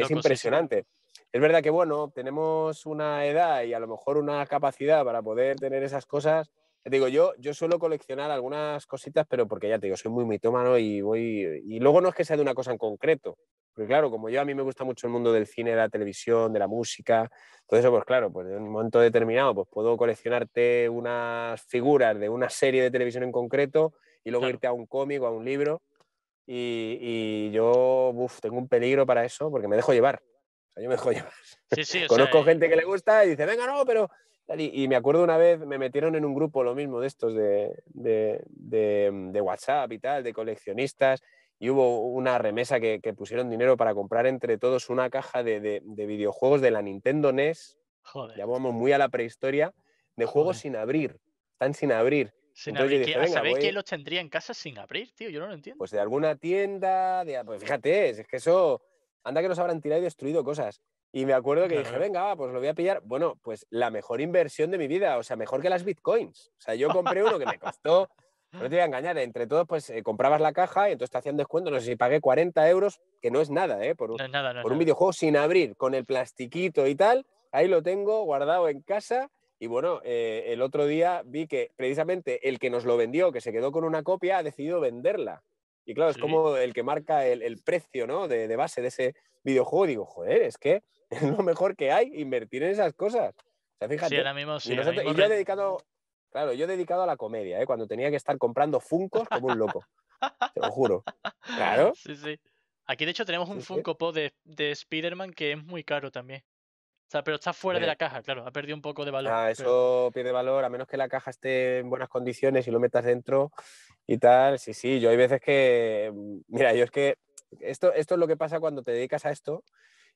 es, impresionante. Es verdad que, bueno, tenemos una edad y a lo mejor una capacidad para poder tener esas cosas digo, yo, yo suelo coleccionar algunas cositas, pero porque ya te digo, soy muy mitómano y voy. Y luego no es que sea de una cosa en concreto. Porque claro, como yo a mí me gusta mucho el mundo del cine, de la televisión, de la música, todo eso, pues claro, pues en un momento determinado, pues puedo coleccionarte unas figuras de una serie de televisión en concreto y luego irte a un cómic o a un libro. Y, yo uf, tengo un peligro para eso porque me dejo llevar. O sea, yo me dejo [LAUGHS] llevar. Sí, sí, Conozco gente que le gusta y dice, venga, no, pero y, me acuerdo una vez, me metieron en un grupo lo mismo de estos de, de, de, mm, WhatsApp y tal, de coleccionistas, y hubo una remesa que, pusieron dinero para comprar entre todos una caja de, videojuegos de la Nintendo NES. muy a la prehistoria, de juegos sin abrir, tan sin abrir. Sin abrir. quién los tendría en casa sin abrir, tío, yo no lo entiendo. Pues de alguna tienda, de... Ah, pues fíjate, es que eso, anda que nos habrán tirado y destruido cosas. Y me acuerdo que dije, venga, pues lo voy a pillar. Bueno, pues la mejor inversión de mi vida, o sea, mejor que las bitcoins. O sea, yo compré uno que me costó, no te voy a engañar, entre todos, pues eh, comprabas la caja y entonces te hacían descuento. No sé si pagué 40 euros, que no es nada, ¿eh? Por un, nada, por un videojuego sin abrir, con el plastiquito y tal. Ahí lo tengo guardado en casa. Y bueno, eh, el otro día vi que precisamente el que nos lo vendió, que se quedó con una copia, ha decidido venderla. Y claro, es como el que marca el, precio ¿no? de, de base de ese videojuego. Digo, joder, es que [LAUGHS] es lo mejor que hay, invertir en esas cosas. O sea, fíjate. y, yo he dedicado, claro, yo he dedicado a la comedia, ¿eh? cuando tenía que estar comprando funcos como un loco. [LAUGHS] Te lo juro. Claro. Sí, sí. Aquí, de hecho, tenemos un Funko Pop de, de Spider-Man que es muy caro también. O sea, pero está fuera de la caja, claro, ha perdido un poco de valor. Ah, eso pierde valor, a menos que la caja esté en buenas condiciones y lo metas dentro y tal. Sí, sí, yo hay veces que. Mm, mira, yo es que. Esto, esto es lo que pasa cuando te dedicas a esto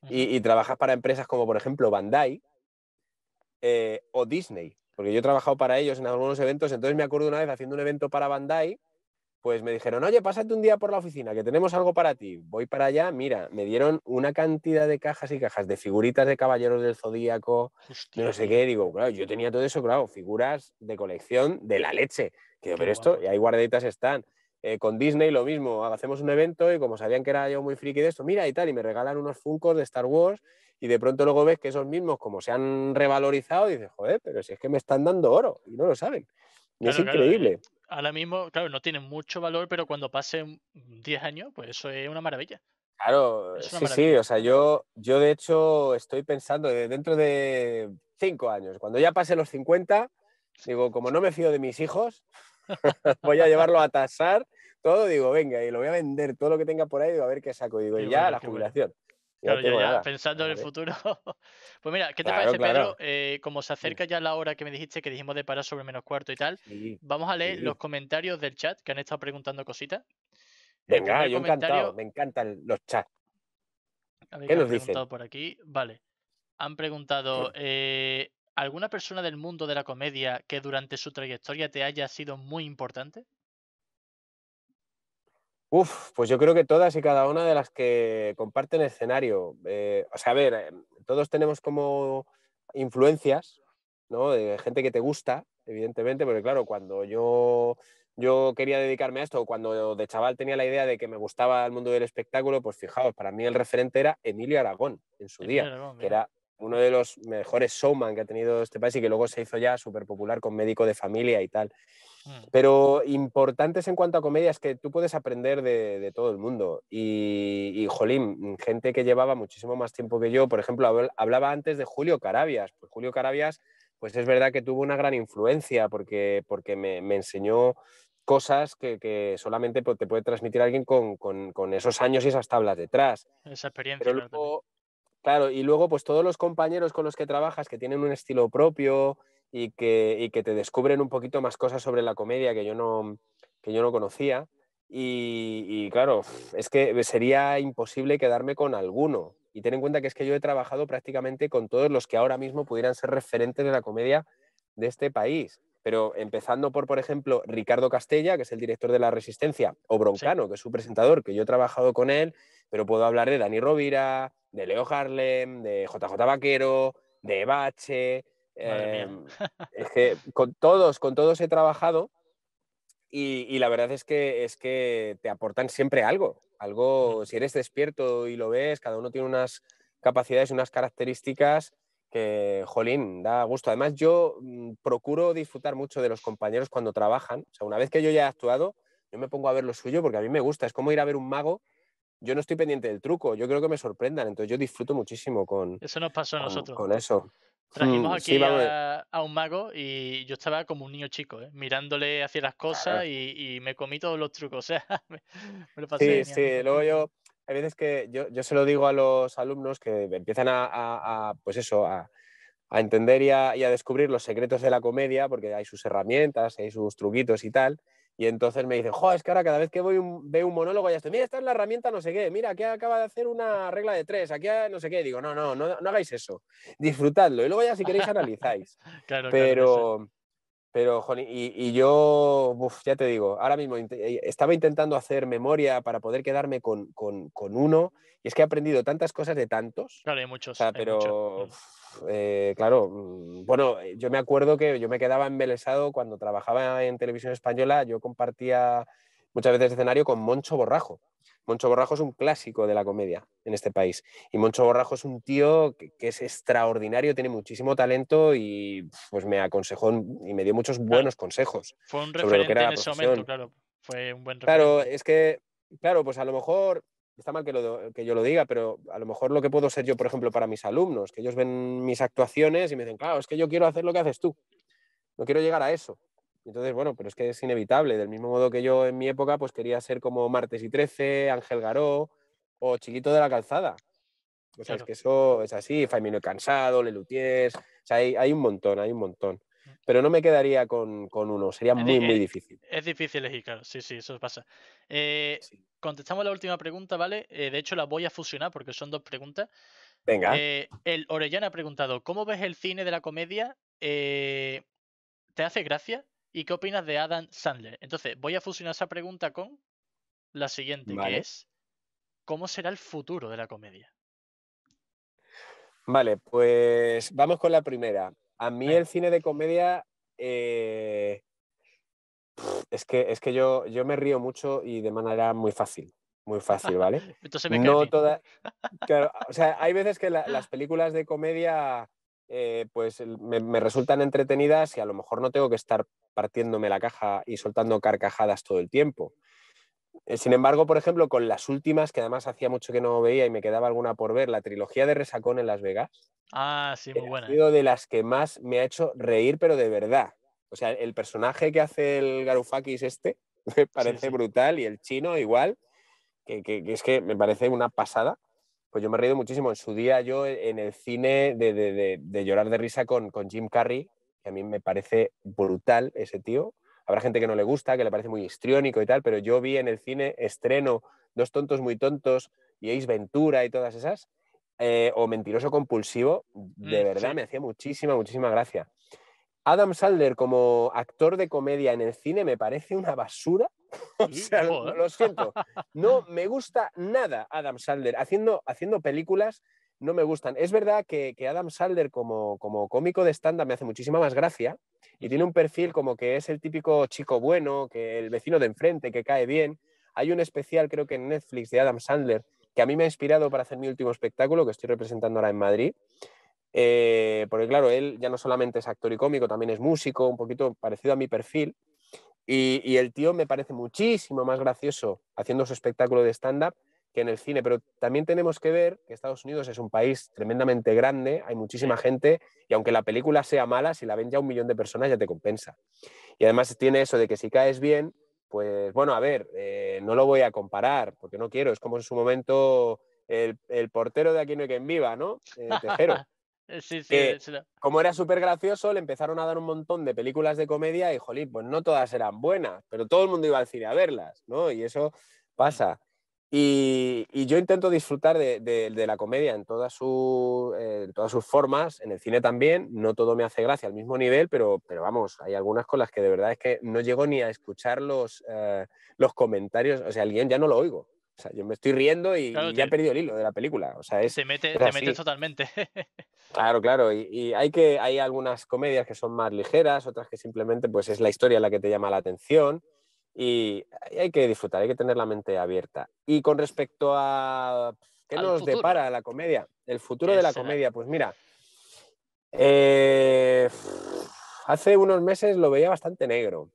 y, trabajas para empresas como, por ejemplo, Bandai eh, o Disney, porque yo he trabajado para ellos en algunos eventos, entonces me acuerdo una vez haciendo un evento para Bandai, pues me dijeron, oye, pásate un día por la oficina, que tenemos algo para ti. Voy para allá, mira, me dieron una cantidad de cajas y cajas de figuritas de caballeros del zodíaco, no sé qué, digo, claro, yo tenía todo eso, claro, figuras de colección de la leche. Que, pero esto, y ahí guardaditas están. Eh, con Disney lo mismo, hacemos un evento y como sabían que era yo muy friki de esto, mira y tal, y me regalan unos funcos de Star Wars y de pronto luego ves que esos mismos como se han revalorizado, y dices, joder, pero si es que me están dando oro y no lo saben. Y es increíble. Eh, ahora mismo, claro, no tienen mucho valor, pero cuando pasen 10 años, pues eso es una maravilla. Claro, sí, sí, o sea, yo, yo de hecho estoy pensando dentro de 5 años, cuando ya pase los 50, digo, como no me fío de mis hijos, [LAUGHS] voy a llevarlo a tasar todo, digo, venga, y lo voy a vender todo lo que tenga por ahí, digo, a ver qué saco, digo, y, ya la jubilación. ya pensando en el futuro. [LAUGHS] Pues mira, ¿qué te parece, Pedro? Eh, como se acerca ya la hora que me dijiste que dijimos de parar sobre menos cuarto y tal, vamos a leer los comentarios del chat que han estado preguntando cositas. Venga, yo encantado, me encantan los chats. ¿Qué nos dicen? por aquí, vale. Han preguntado, ¿Alguna persona del mundo de la comedia que durante su trayectoria te haya sido muy importante? Uf, pues yo creo que todas y cada una de las que comparten escenario. Eh, o sea, a ver, em, todos tenemos como influencias, ¿no? De gente que te gusta, evidentemente, porque claro, cuando yo, yo quería dedicarme a esto, cuando de chaval tenía la idea de que me gustaba el mundo del espectáculo, pues fijaos, para mí el referente era Emilio Aragón en su día, que era uno de los mejores showman que ha tenido este país y que luego se hizo ya súper popular con médico de familia y tal. Mm. Pero importantes en cuanto a comedia es que tú puedes aprender de, todo el mundo. Y, jolín, gente que llevaba muchísimo más tiempo que yo. Por ejemplo, hablaba antes de Julio Carabias. Pues Julio Carabias, pues es verdad que tuvo una gran influencia porque, porque me, enseñó cosas que, solamente pues, te puede transmitir alguien con, esos años y esas tablas detrás. Esa experiencia. luego, Claro, y luego pues todos los compañeros con los que trabajas que tienen un estilo propio y que, te descubren un poquito más cosas sobre la comedia que yo no, que yo no conocía. Y, claro, es que sería imposible quedarme con alguno. Y ten en cuenta que es que yo he trabajado prácticamente con todos los que ahora mismo pudieran ser referentes de la comedia de este país. Pero empezando por, por ejemplo, Ricardo Castella, que es el director de La Resistencia, o Broncano, que es su presentador, que yo he trabajado con él, pero puedo hablar de Dani Rovira, de Leo Harlem, de JJ Vaquero, de Bache. Em, con todos, con todos he trabajado y, la verdad es que, es que te aportan siempre algo. Algo, mm. si eres despierto y lo ves, cada uno tiene unas capacidades, y unas características que, jolín, da gusto. Además, yo mm, procuro disfrutar mucho de los compañeros cuando trabajan. O sea, una vez que yo ya he actuado, yo me pongo a ver lo suyo porque a mí me gusta. Es como ir a ver un mago yo no estoy pendiente del truco, yo creo que me sorprendan, entonces yo disfruto muchísimo con eso. Nos pasó a nosotros. Con eso. Trajimos hmm, aquí a, un mago y yo estaba como un niño chico, ¿eh? mirándole hacia las cosas y, me comí todos los trucos. O sea, [LAUGHS] me, lo pasé sí, sí, luego yo, hay veces que yo, yo, se lo digo a los alumnos que empiezan a, pues eso, a, entender y a, descubrir los secretos de la comedia, porque hay sus herramientas, hay sus truquitos y tal. Y entonces me dicen, jo, es que ahora cada vez que voy un, veo un monólogo ya estoy, mira, esta es la herramienta no sé qué, mira, aquí acaba de hacer una regla de tres, aquí no sé qué. Digo, no, no, no, no hagáis eso, disfrutadlo y luego ya si queréis analizáis. [LAUGHS] claro, Pero... Pero, Joni, y, yo, ya te digo, ahora mismo eh, estaba intentando hacer memoria para poder quedarme con, uno, y es que he aprendido tantas cosas de tantos. Claro, hay muchos. pero, mm. eh, claro, mm, bueno, eh, yo me acuerdo que yo me quedaba embelesado cuando trabajaba en televisión española, yo compartía muchas veces escenario con Moncho Borrajo. Moncho Borrajo es un clásico de la comedia en este país. Y Moncho Borrajo es un tío que, es extraordinario, tiene muchísimo talento y pues me aconsejó y me dio muchos buenos consejos. Fue un referente en claro. Fue un buen referente. Claro, es que, claro, pues a lo mejor, está mal que, que, yo lo diga, pero a lo mejor lo que puedo ser yo, por ejemplo, para mis alumnos, que ellos ven mis actuaciones y me dicen, claro, es que yo quiero hacer lo que haces tú. No quiero llegar a eso. Entonces, bueno, pero es que es inevitable. Del mismo modo que yo en mi época, pues quería ser como Martes y Trece, Ángel Garó o Chiquito de la Calzada. O sea, es que eso es así, Faimino Cansado, Lelutiers, o sea, hay, un montón, hay un montón. Mm. Pero no me quedaría con, uno, sería muy, muy difícil. Es difícil elegir, claro, sí, sí, eso pasa. Eh, contestamos la última pregunta, ¿vale? Eh, de hecho, la voy a fusionar porque son dos preguntas. Venga. Eh, el Orellana ha preguntado, ¿cómo ves el cine de la comedia? ¿Te hace gracia? ¿Y qué opinas de Adam Sandler? Entonces, voy a fusionar esa pregunta con la siguiente, que es, ¿cómo será el futuro de la comedia? Vale, pues vamos con la primera. A mí el cine de comedia... Eh, es que, es que yo, yo me río mucho y de manera muy fácil muy fácil, ¿vale? [LAUGHS] Entonces me no [LAUGHS] o sea, hay veces que las películas de comedia eh, pues me, resultan entretenidas y a lo mejor no tengo que estar partiéndome la caja y soltando carcajadas todo el tiempo. Eh, sin embargo, por ejemplo, con las últimas, que además hacía mucho que no veía y me quedaba alguna por ver, la trilogía de Resacón en Las Vegas. Ah, sí, eh, muy buena. Ha sido de las que más me ha hecho reír, pero de verdad. O sea, el personaje que hace el Garufakis este [LAUGHS] me parece brutal y el chino igual, que es que me parece una pasada pues yo me he reído muchísimo. En su día yo eh, en el cine de, llorar de risa con, con Jim Carrey, que a mí me parece brutal ese tío. Habrá gente que no le gusta, que le parece muy histriónico y tal, pero yo vi en el cine estreno Dos tontos muy tontos y Ace Ventura y todas esas, eh, o Mentiroso compulsivo, de mm, verdad me hacía muchísima, muchísima gracia. Adam Sandler como actor de comedia en el cine me parece una basura [LAUGHS] sea, ¿eh? lo, siento. [LAUGHS] No me gusta nada Adam Sandler. Haciendo, haciendo películas no me gustan. Es verdad que, Adam Sandler como, como cómico de stand-up me hace muchísima más gracia y tiene un perfil como que es el típico chico bueno, que el vecino de enfrente, que cae bien. Hay un especial, creo que en Netflix, de Adam Sandler, que a mí me ha inspirado para hacer mi último espectáculo, que estoy representando ahora en Madrid. Eh, porque claro, él ya no solamente es actor y cómico, también es músico, un poquito parecido a mi perfil. Y, el tío me parece muchísimo más gracioso haciendo su espectáculo de stand-up que en el cine. Pero también tenemos que ver que Estados Unidos es un país tremendamente grande, hay muchísima gente y aunque la película sea mala, si la ven ya un millón de personas ya te compensa. Y además tiene eso de que si caes bien, pues bueno, a ver, eh, no lo voy a comparar porque no quiero. Es como en su momento el, portero de Aquí no hay quien viva, ¿no? El eh, tejero. [LAUGHS] Eh, sí, sí, como era súper gracioso, le empezaron a dar un montón de películas de comedia y, jolín, pues no todas eran buenas, pero todo el mundo iba al cine a verlas, ¿no? Y eso pasa. Y, yo intento disfrutar de, la comedia eh, en, todas sus formas, en el cine también. No todo me hace gracia al mismo nivel, pero, vamos, hay algunas con las que de verdad es que no llego ni a escuchar los, eh, los comentarios, o sea, el ya no lo oigo. O sea, yo me estoy riendo y, ya he perdido el hilo de la película. O sea, se mete, totalmente. [LAUGHS] claro, claro. Y, hay, que, hay algunas comedias que son más ligeras, otras que simplemente pues, es la historia la que te llama la atención. Y hay que disfrutar, hay que tener la mente abierta. Y con respecto a qué nos depara la comedia, el futuro de la comedia, pues mira, eh, hace unos meses lo veía bastante negro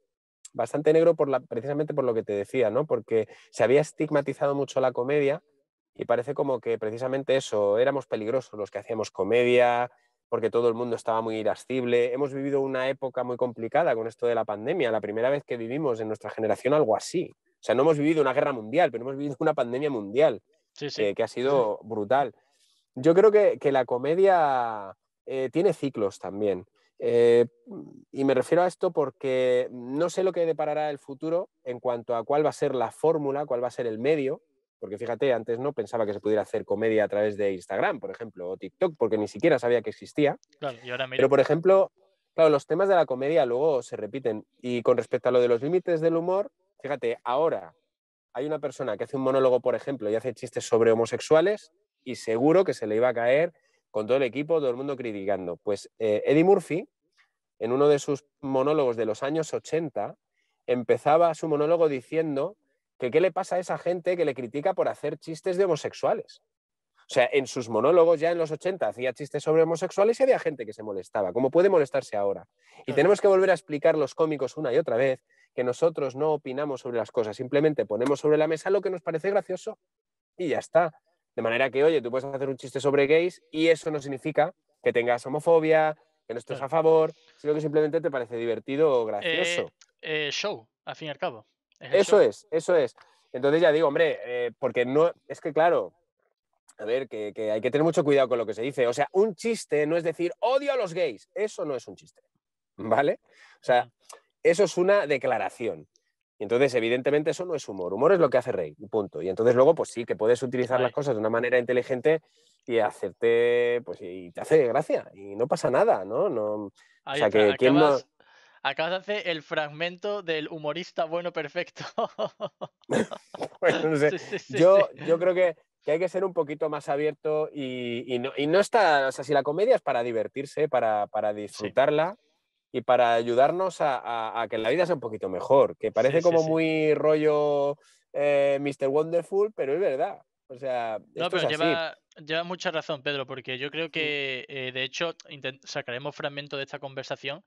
bastante negro por la, precisamente por lo que te decía, ¿no? Porque se había estigmatizado mucho la comedia y parece como que precisamente eso, éramos peligrosos los que hacíamos comedia, porque todo el mundo estaba muy irascible. Hemos vivido una época muy complicada con esto de la pandemia, la primera vez que vivimos en nuestra generación algo así. O sea, no hemos vivido una guerra mundial, pero hemos vivido una pandemia mundial que ha sido brutal. Yo creo que, la comedia eh, tiene ciclos también. Eh, y me refiero a esto porque no sé lo que deparará el futuro en cuanto a cuál va a ser la fórmula, cuál va a ser el medio, porque fíjate, antes no pensaba que se pudiera hacer comedia a través de Instagram, por ejemplo, o TikTok, porque ni siquiera sabía que existía. Pero, por ejemplo, claro, los temas de la comedia luego se repiten. Y con respecto a lo de los límites del humor, fíjate, ahora hay una persona que hace un monólogo, por ejemplo, y hace chistes sobre homosexuales, y seguro que se le iba a caer con todo el equipo, todo el mundo criticando. Pues eh, Eddie Murphy, en uno de sus monólogos de los años 80, empezaba su monólogo diciendo que qué le pasa a esa gente que le critica por hacer chistes de homosexuales. O sea, en sus monólogos ya en los 80 hacía chistes sobre homosexuales y había gente que se molestaba, como puede molestarse ahora. Y tenemos que volver a explicar los cómicos una y otra vez que nosotros no opinamos sobre las cosas, simplemente ponemos sobre la mesa lo que nos parece gracioso y ya está. De manera que, oye, tú puedes hacer un chiste sobre gays y eso no significa que tengas homofobia, que no estés a favor, sino que simplemente te parece divertido o eh, gracioso. Eh, show, al fin y al cabo. eso es, eso es. Entonces ya digo, hombre, eh, porque no, es que claro, a ver, que, que, hay que tener mucho cuidado con lo que se dice. O sea, un chiste no es decir odio a los gays, eso no es un chiste, ¿vale? O sea, eso es una declaración entonces, evidentemente, eso no es humor. Humor es lo que hace rey punto. Y entonces luego, pues sí, que puedes utilizar las cosas de una manera inteligente y hacerte, pues, y te hace gracia. Y no pasa nada, ¿no? no o sea, que acabas, de hacer el fragmento del humorista bueno perfecto. [LAUGHS] Pues yo, yo creo que hay que ser un poquito más abierto y, no, y, no, está, o sea, si la comedia es para divertirse, para, para disfrutarla, y para ayudarnos a, que la vida sea un poquito mejor, que parece como muy rollo eh, Mr. Wonderful, pero es verdad. O sea, no, pero lleva, lleva, mucha razón, Pedro, porque yo creo que, eh, de hecho, sacaremos fragmento de esta conversación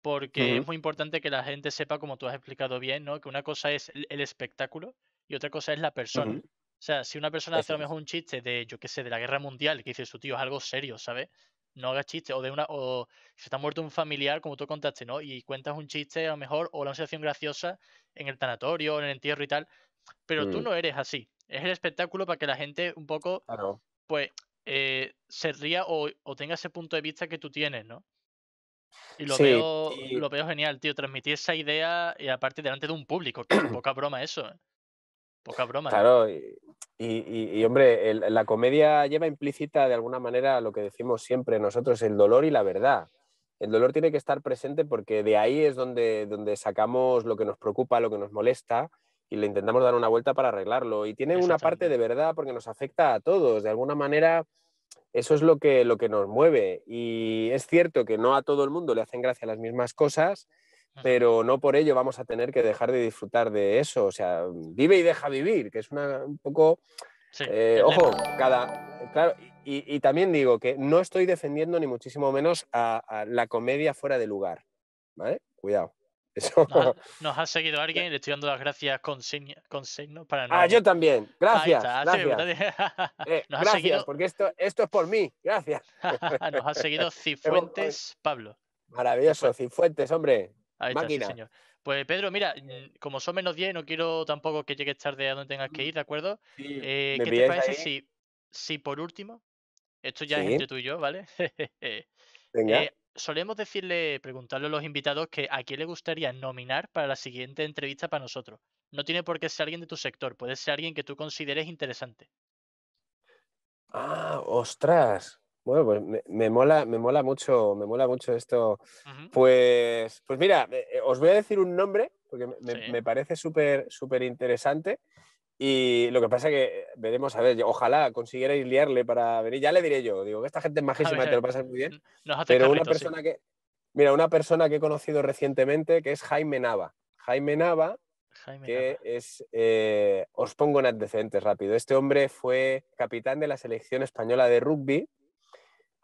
porque es muy importante que la gente sepa, como tú has explicado bien, ¿no? que una cosa es el espectáculo y otra cosa es la persona. O sea, si una persona hace a lo mejor un chiste de, yo qué sé, de la guerra mundial, que dice su tío, es algo serio, ¿sabes? no hagas chistes, o de una, o se está muerto un familiar, como tú contaste, ¿no? Y cuentas un chiste a lo mejor, o la situación graciosa en el tanatorio, en el entierro y tal, pero tú mm. no eres así. Es el espectáculo para que la gente un poco, pues, eh, se ría o, tenga ese punto de vista que tú tienes, ¿no? Y lo, veo, lo veo genial, tío, transmitir esa idea y eh, aparte delante de un público, [CLEARS THROAT] poca broma eso. ¿eh? Poca broma. ¿eh? Claro, y, hombre, la comedia lleva implícita de alguna manera lo que decimos siempre nosotros, el dolor y la verdad. El dolor tiene que estar presente porque de ahí es donde, donde sacamos lo que nos preocupa, lo que nos molesta y le intentamos dar una vuelta para arreglarlo. Y tiene una parte de verdad porque nos afecta a todos. De alguna manera, eso es lo que, lo que nos mueve. Y es cierto que no a todo el mundo le hacen gracia las mismas cosas, pero no por ello vamos a tener que dejar de disfrutar de eso. O sea, vive y deja vivir, que es una, un poco... Eh, ojo, cada... Claro, y, también digo que no estoy defendiendo ni muchísimo menos a, la comedia fuera de lugar. ¿Vale? Cuidado. [LAUGHS] Nos, ha, seguido [LAUGHS] alguien le estoy dando las gracias con, signo para no... Ah, yo también. Gracias. gracias, [LAUGHS] eh, nos ha seguido... porque esto, esto es por mí. Gracias. nos ha seguido Cifuentes Pablo. Maravilloso, Cifuentes, hombre. Ahí señor. Pues Pedro, mira, eh. como son menos 10, no quiero tampoco que llegues tarde a donde tengas que mm. ir, ¿de acuerdo? Eh, ¿Qué te parece si, por último, esto ya es entre tú y yo, ¿vale? [LAUGHS] Eh, solemos decirle, preguntarle a los invitados que a quién le gustaría nominar para la siguiente entrevista para nosotros. No tiene por qué ser alguien de tu sector, puede ser alguien que tú consideres interesante. Ah, ostras. Bueno, pues me, mola, me mola mucho, me mola mucho esto. Pues, pues mira, eh, eh, os voy a decir un nombre porque me, parece súper, súper interesante. Y lo que pasa que eh, veremos, a ver, ojalá consiguierais liarle para venir. Ya le diré yo, digo que esta gente es [LAUGHS] majísima, te lo pasas muy bien. pero una persona que, mira, una persona que he conocido recientemente que es Jaime Nava. Jaime Nava, que es, os pongo en antecedentes rápido. Este hombre fue capitán de la selección española de rugby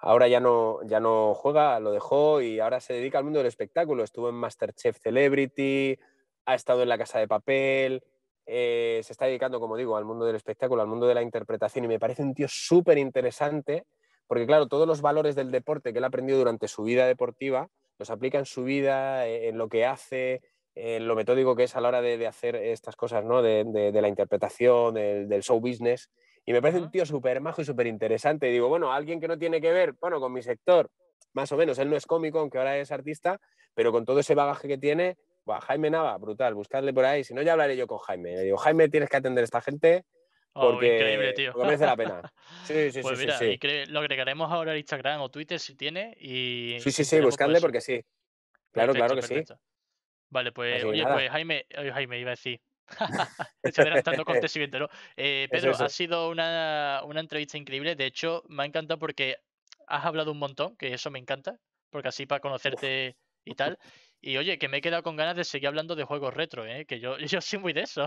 ahora ya no, ya no juega, lo dejó y ahora se dedica al mundo del espectáculo. Estuvo en Masterchef Celebrity, ha estado en la casa de papel, eh, se está dedicando, como digo, al mundo del espectáculo, al mundo de la interpretación y me parece un tío súper interesante porque, claro, todos los valores del deporte que él ha aprendido durante su vida deportiva los aplica en su vida, eh, en lo que hace, eh, en lo metódico que es a la hora de, hacer estas cosas, ¿no? De, la interpretación, del show business. Y me parece un tío súper majo y súper interesante. Y digo, bueno, alguien que no tiene que ver, bueno, con mi sector, más o menos, él no es cómico, aunque ahora es artista, pero con todo ese bagaje que tiene, buah, Jaime Nava, brutal, buscadle por ahí, si no ya hablaré yo con Jaime. Le digo, Jaime, tienes que atender a esta gente. Oh, porque, merece la pena. [LAUGHS] Sí, sí, pues sí, mira, Lo agregaremos ahora a Instagram o Twitter si tiene. Y sí, sí, sí, buscadle porque sí. Claro, claro que sí. Vale, pues, oye, pues Jaime, oye, eh, Jaime, iba a decir, [LAUGHS] Eh, [LAUGHS] Pedro, ha sido una, entrevista increíble. De hecho, me ha encantado porque has hablado un montón, que eso me encanta, porque así para conocerte y tal. Y oye, que me he quedado con ganas de seguir hablando de juegos retro, ¿eh? que yo, [LAUGHS] yo soy muy de eso.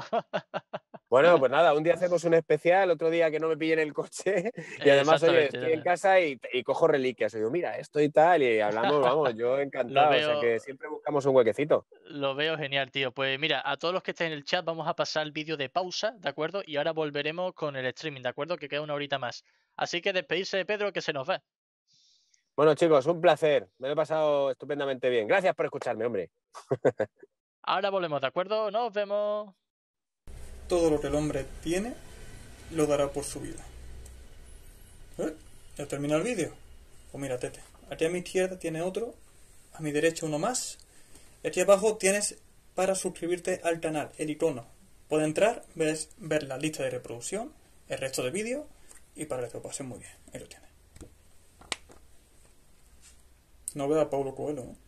Bueno, pues [LAUGHS] nada, un día hacemos un especial, otro día que no me pillen el coche. [LAUGHS] Y además, oye, estoy en casa y, cojo reliquias. Y mira, esto y tal, y hablamos, vamos, yo encantado. O sea que siempre buscamos un huequecito. Lo veo genial, tío. Pues mira, a todos los que estén en el chat, vamos a pasar el vídeo de pausa, ¿de acuerdo? Y ahora volveremos con el streaming, ¿de acuerdo? Que queda una horita más. Así que despedirse de Pedro, que se nos va. Bueno, chicos, un placer. Me lo he pasado estupendamente bien. Gracias por escucharme, hombre. [LAUGHS] Ahora volvemos, ¿de acuerdo? Nos vemos. Todo lo que el hombre tiene lo dará por su vida. ¿Eh? ¿Ya termina el vídeo? Pues mira, Tete. Aquí a mi izquierda tiene otro, a mi derecha uno más. Y Aquí abajo tienes para suscribirte al canal, el icono. Puedes entrar, ves, ver la lista de reproducción, el resto del vídeo y para que te lo pasen muy bien. Ahí lo tienes novela a Pablo Coelho,